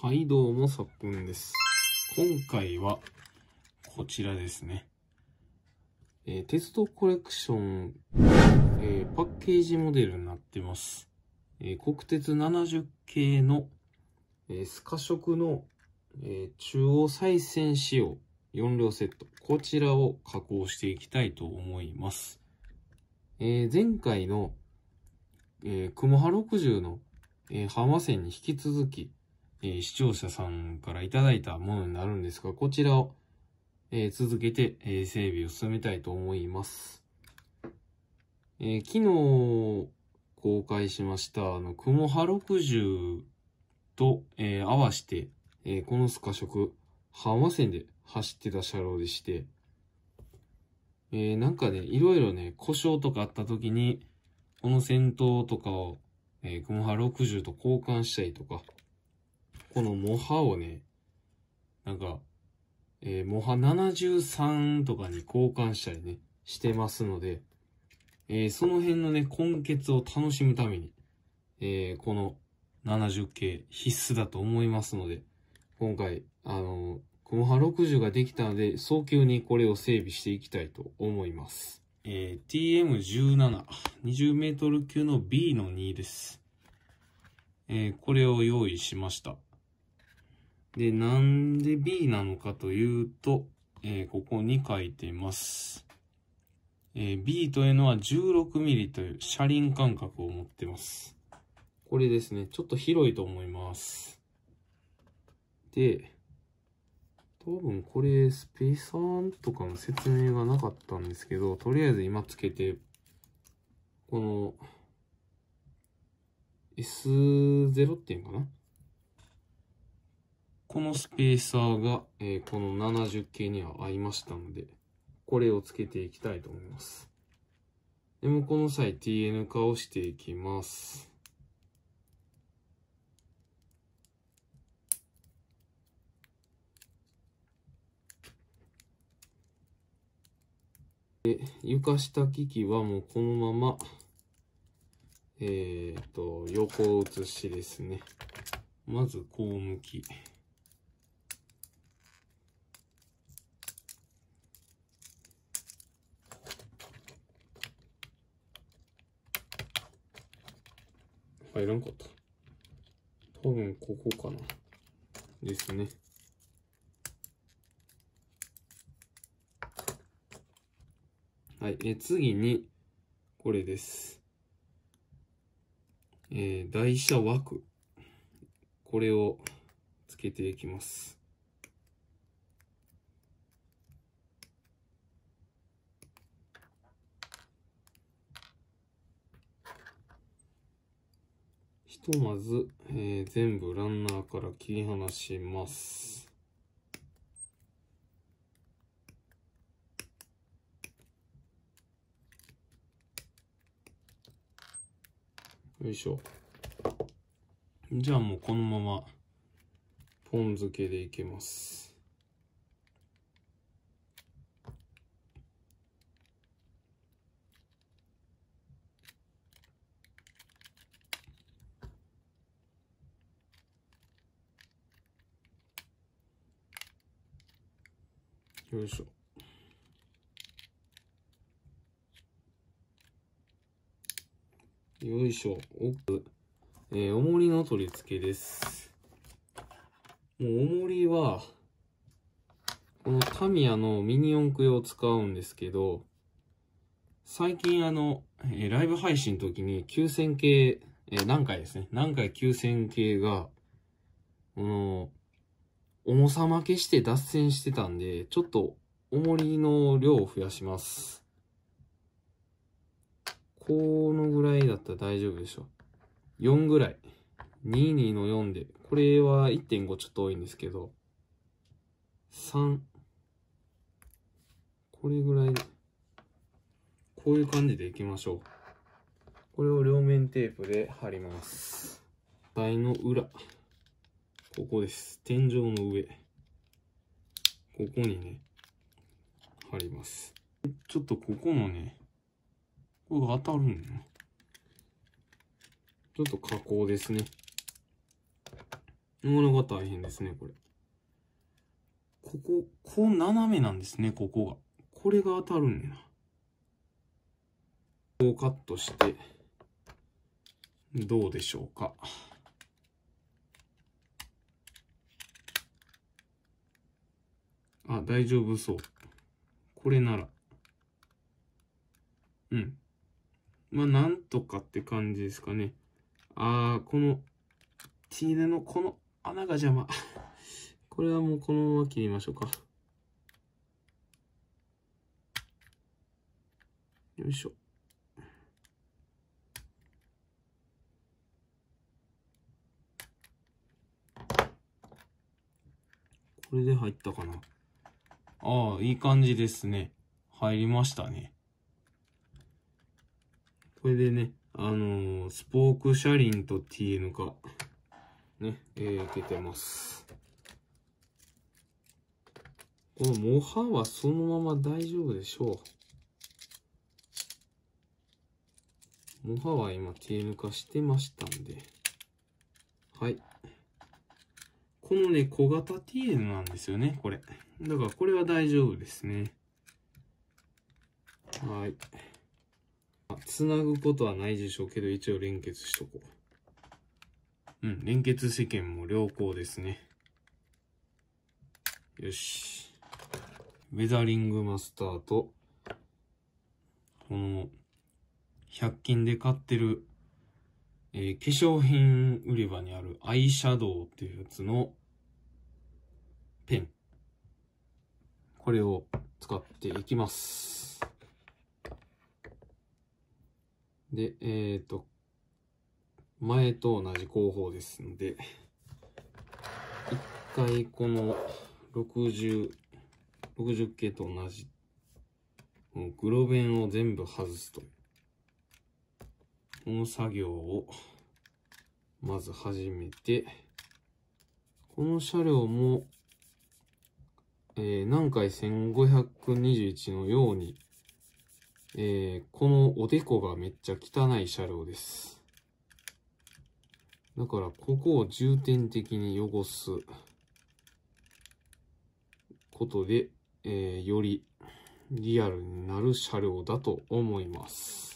はい、どうも、さっんです。今回は、こちらですね。えー、鉄道コレクション、えー、パッケージモデルになってます。えー、国鉄70系の、えスカ色の、え中央再線仕様4両セット。こちらを加工していきたいと思います。え前回の、えー、雲波60の、えー、浜線に引き続き、えー、視聴者さんからいただいたものになるんですが、こちらを、えー、続けて、えー、整備を進めたいと思います。え昨日公開しました、あの、雲葉60と、え合わして、えこのスカ色、和線で走ってた車両でして、えなんかね、いろいろね、故障とかあった時に、この先頭とかを、えー、雲葉60と交換したりとか、この模ハをね、なんか、えー、モハ73とかに交換したりね、してますので、えー、その辺のね、根血を楽しむために、えー、この70系必須だと思いますので、今回、あのー、モハ60ができたので、早急にこれを整備していきたいと思います。えー、TM17、20メートル級の B の2です。えー、これを用意しました。で、なんで B なのかというと、えー、ここに書いています。えー、B というのは 16mm という車輪間隔を持ってます。これですね、ちょっと広いと思います。で、多分これスペーサーとかの説明がなかったんですけど、とりあえず今つけて、この S0 っていうのかなこのスペーサーが、えー、この70系には合いましたので、これをつけていきたいと思います。で、もこの際 TN 化をしていきます。で、床下機器はもうこのまま、えっ、ー、と、横移しですね。まず、こう向き。入らんかった。多分ここかな。ですね。はい。え、次に、これです。えー、台車枠。これをつけていきます。ひとまず、えー、全部ランナーから切り離します。よいしょ。じゃあもうこのまま、ポン漬けでいけます。よいしょ。よいしょ。奥。えー、重りの取り付けです。もう重りは、このタミヤのミニ四駆用を使うんですけど、最近あの、えー、ライブ配信の時に9000系、えー、何回ですね。何回9000系が、重さ負けして脱線してたんで、ちょっと重りの量を増やします。このぐらいだったら大丈夫でしょ。4ぐらい。22の4で。これは1.5ちょっと多いんですけど。3。これぐらいで。こういう感じでいきましょう。これを両面テープで貼ります。台の裏。ここです。天井の上。ここにね、貼ります。ちょっとここのね、これが当たるんだちょっと加工ですね。なかなか大変ですね、これ。ここ、こう斜めなんですね、ここが。これが当たるんだここうカットして、どうでしょうか。あ、大丈夫そう。これなら。うん。まあ、なんとかって感じですかね。ああ、この、ティのこの穴が邪魔。これはもうこのまま切りましょうか。よいしょ。これで入ったかな。ああ、いい感じですね。入りましたね。これでね、あのー、スポーク車輪と TN か、ね、えー、出けてます。このモハはそのまま大丈夫でしょう。モハは今 TN 化してましたんで。はい。このね、小型 t n なんですよね、これ。だからこれは大丈夫ですね。はい。つなぐことはないでしょうけど、一応連結しとこう。うん、連結世間も良好ですね。よし。ウェザリングマスターと、この、100均で買ってる、えー、化粧品売り場にあるアイシャドウっていうやつの、ペン。これを使っていきます。で、えっ、ー、と、前と同じ工法ですので、一回この60、60系と同じ、グ黒弁を全部外すとこの作業を、まず始めて、この車両もえー、南海1521のように、えー、このおでこがめっちゃ汚い車両です。だからここを重点的に汚すことで、えー、よりリアルになる車両だと思います。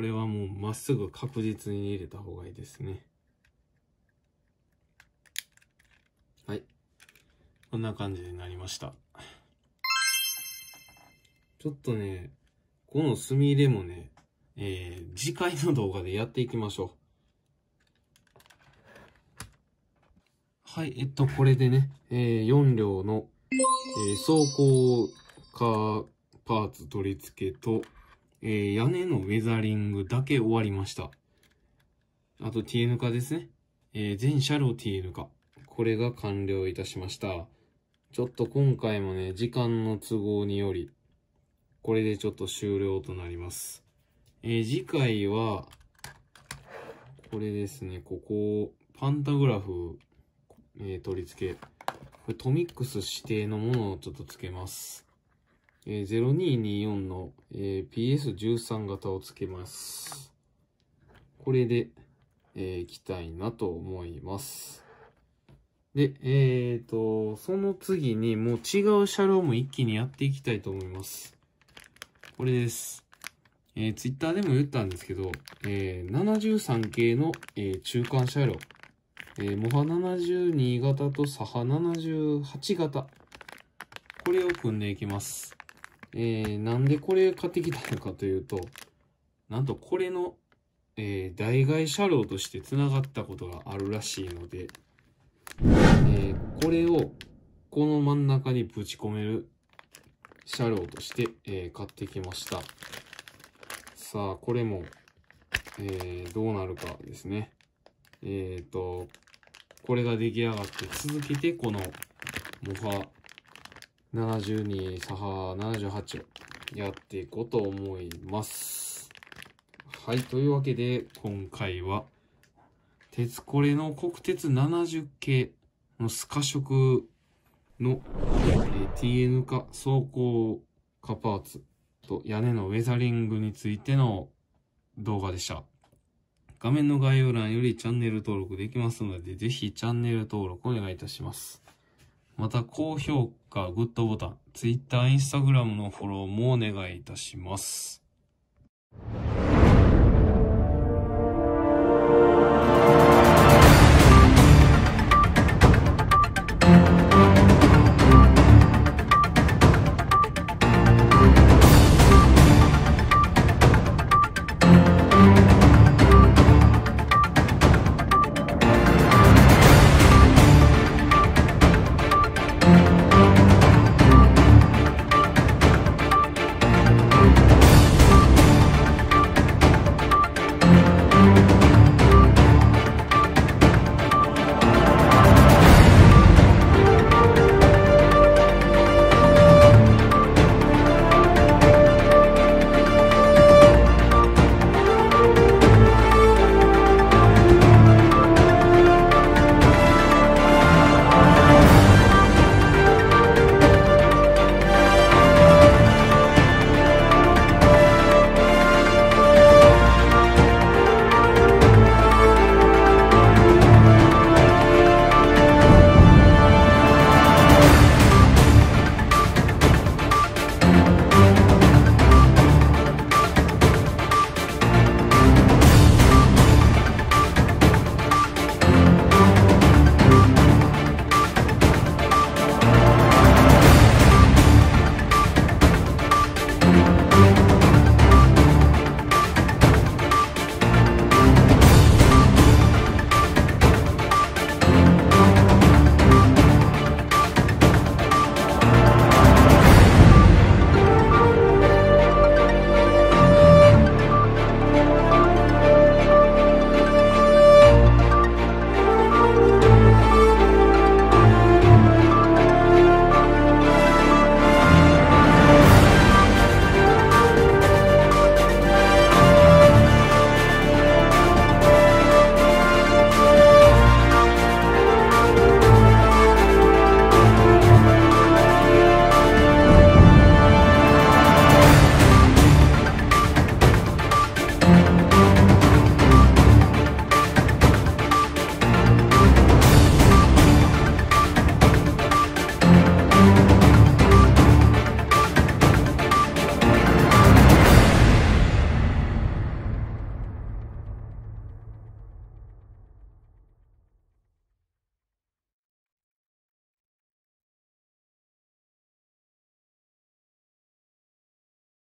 これはもうまっすぐ確実に入れた方がいいですね。はい。こんな感じになりました。ちょっとね、この墨入れもね、えー、次回の動画でやっていきましょう。はい、えっと、これでね、えー、4両の、えー、走行カーパーツ取り付けと、えー、屋根のウェザリングだけ終わりました。あと TN 化ですね。えー、全車両 TN 化。これが完了いたしました。ちょっと今回もね、時間の都合により、これでちょっと終了となります。えー、次回は、これですね、ここ、パンタグラフ、えー、取り付け。これトミックス指定のものをちょっと付けます。え0224の、えー、PS13 型をつけます。これで、えー、きたいなと思います。で、えっ、ー、と、その次にもう違う車両も一気にやっていきたいと思います。これです。えー、ツイッターでも言ったんですけど、えー、73系の、えー、中間車両、えー、モハ72型とサハ78型、これを組んでいきます。えー、なんでこれ買ってきたのかというと、なんとこれの、えー、代替車両として繋がったことがあるらしいので、えー、これをこの真ん中にぶち込める車両として、えー、買ってきました。さあ、これも、えー、どうなるかですね。えっ、ー、と、これが出来上がって続けてこのモファ72左派78やっていこうと思います。はい、というわけで今回は、鉄これの国鉄70系のスカ色の、え TN 化走行化パーツと屋根のウェザリングについての動画でした。画面の概要欄よりチャンネル登録できますので、ぜひチャンネル登録お願いいたします。また高評価、グッドボタン、Twitter、Instagram のフォローもお願いいたします。